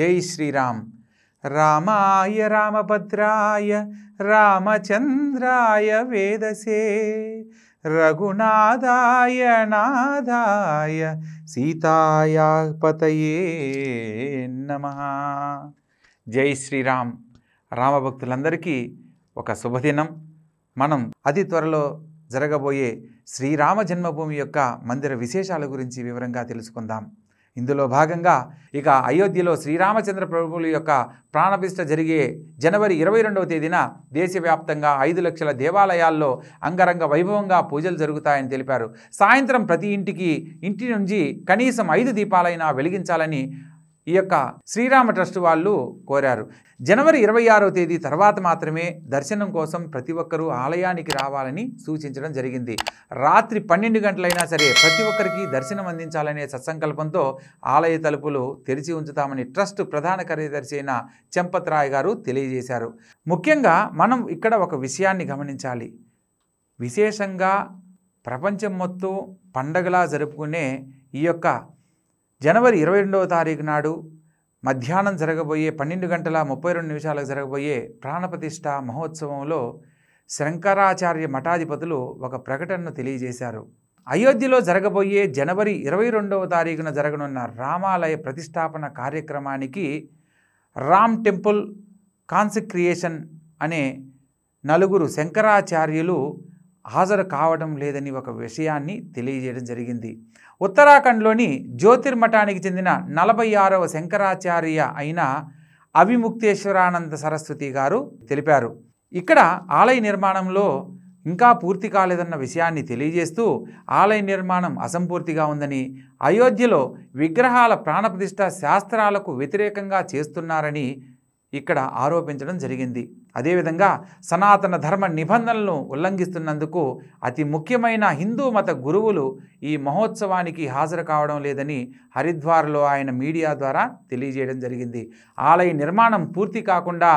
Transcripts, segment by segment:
జై శ్రీరామ్ రామాయ రామభద్రాయ రామచంద్రాయ వేదసే రఘునాథాయ నాదాయ సీతాయాపతయే నమ జై శ్రీరామ్ రామభక్తులందరికీ ఒక శుభదినం మనం అతి త్వరలో జరగబోయే శ్రీరామ జన్మభూమి యొక్క మందిర విశేషాల గురించి వివరంగా తెలుసుకుందాం ఇందులో భాగంగా ఇక అయోధ్యలో శ్రీరామచంద్ర ప్రభువుల యొక్క ప్రాణభిష్ట జరిగే జనవరి ఇరవై రెండవ తేదీన దేశవ్యాప్తంగా ఐదు లక్షల దేవాలయాల్లో అంగరంగ వైభవంగా పూజలు జరుగుతాయని తెలిపారు సాయంత్రం ప్రతి ఇంటికి ఇంటి నుంచి కనీసం ఐదు దీపాలైనా వెలిగించాలని ఈ యొక్క శ్రీరామ ట్రస్ట్ వాళ్ళు కోరారు జనవరి ఇరవై ఆరో తేదీ తర్వాత మాత్రమే దర్శనం కోసం ప్రతి ఒక్కరూ ఆలయానికి రావాలని సూచించడం జరిగింది రాత్రి పన్నెండు గంటలైనా సరే ప్రతి ఒక్కరికి దర్శనం అందించాలనే సత్సంకల్పంతో ఆలయ తలుపులు తెరిచి ఉంచుతామని ట్రస్ట్ ప్రధాన కార్యదర్శి అయిన చెంపత్ గారు తెలియజేశారు ముఖ్యంగా మనం ఇక్కడ ఒక విషయాన్ని గమనించాలి విశేషంగా ప్రపంచం మొత్తం పండగలా జరుపుకునే ఈ యొక్క జనవరి ఇరవై రెండవ తారీఖు నాడు మధ్యాహ్నం జరగబోయే పన్నెండు గంటల ముప్పై రెండు నిమిషాలకు జరగబోయే ప్రాణప్రతిష్ట మహోత్సవంలో శంకరాచార్య మఠాధిపతులు ఒక ప్రకటనను తెలియజేశారు అయోధ్యలో జరగబోయే జనవరి ఇరవై రెండవ తారీఖున జరగనున్న రామాలయ ప్రతిష్టాపన కార్యక్రమానికి రామ్ టెంపుల్ కాన్సిక్రియేషన్ అనే నలుగురు శంకరాచార్యులు హాజరు కావడం లేదని ఒక విషయాన్ని తెలియజేయడం జరిగింది ఉత్తరాఖండ్లోని జ్యోతిర్మఠానికి చెందిన నలభై ఆరవ శంకరాచార్య అయిన అవిముక్తేశ్వరానంద సరస్వతి గారు తెలిపారు ఇక్కడ ఆలయ నిర్మాణంలో ఇంకా పూర్తి కాలేదన్న విషయాన్ని తెలియజేస్తూ ఆలయ నిర్మాణం అసంపూర్తిగా ఉందని అయోధ్యలో విగ్రహాల ప్రాణప్రతిష్ట శాస్త్రాలకు వ్యతిరేకంగా చేస్తున్నారని ఇక్కడ ఆరోపించడం జరిగింది అదేవిధంగా సనాతన ధర్మ నిబంధనలను ఉల్లంఘిస్తున్నందుకు అతి ముఖ్యమైన హిందూ మత గురువులు ఈ మహోత్సవానికి హాజరు కావడం లేదని హరిద్వార్లో ఆయన మీడియా ద్వారా తెలియజేయడం జరిగింది ఆలయ నిర్మాణం పూర్తి కాకుండా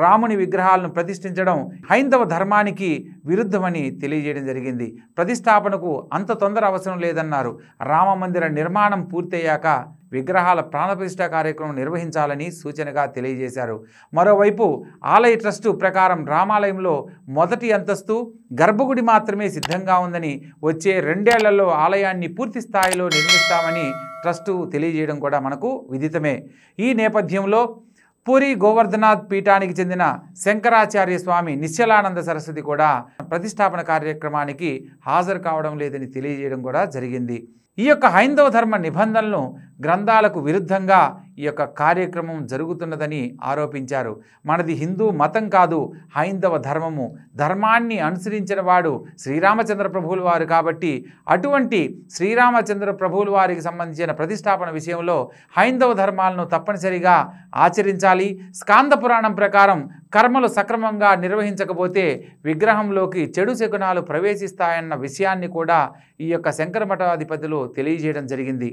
రాముని విగ్రహాలను ప్రతిష్ఠించడం హైందవ ధర్మానికి విరుద్ధమని తెలియజేయడం జరిగింది ప్రతిష్టాపనకు అంత తొందర అవసరం లేదన్నారు రామ మందిర నిర్మాణం పూర్తయ్యాక విగ్రహాల ప్రాణప్రతిష్ఠ కార్యక్రమం నిర్వహించాలని సూచనగా తెలియజేశారు మరోవైపు ఆలయ ట్రస్టు ప్రకారం రామాలయంలో మొదటి అంతస్తు గర్భగుడి మాత్రమే సిద్ధంగా ఉందని వచ్చే రెండేళ్లలో ఆలయాన్ని పూర్తి స్థాయిలో నిర్మిస్తామని ట్రస్టు తెలియజేయడం కూడా మనకు విదితమే ఈ నేపథ్యంలో పూరి గోవర్ధనాథ్ పీఠానికి చెందిన శంకరాచార్య స్వామి నిశ్చలానంద సరస్వతి కూడా ప్రతిష్టాపన కార్యక్రమానికి హాజరు కావడం లేదని తెలియజేయడం కూడా జరిగింది ఈ యొక్క హైందవ ధర్మ నిబంధనలను గ్రంథాలకు విరుద్ధంగా ఈ యొక్క కార్యక్రమం జరుగుతున్నదని ఆరోపించారు మనది హిందూ మతం కాదు హైందవ ధర్మము ధర్మాన్ని అనుసరించిన వాడు శ్రీరామచంద్ర ప్రభువుల వారు కాబట్టి అటువంటి శ్రీరామచంద్ర ప్రభువుల వారికి సంబంధించిన ప్రతిష్టాపన విషయంలో హైందవ ధర్మాలను తప్పనిసరిగా ఆచరించాలి స్కాంద పురాణం ప్రకారం కర్మలు సక్రమంగా నిర్వహించకపోతే విగ్రహంలోకి చెడు శకునాలు ప్రవేశిస్తాయన్న విషయాన్ని కూడా ఈ యొక్క శంకర మఠాధిపతులు తెలియజేయడం జరిగింది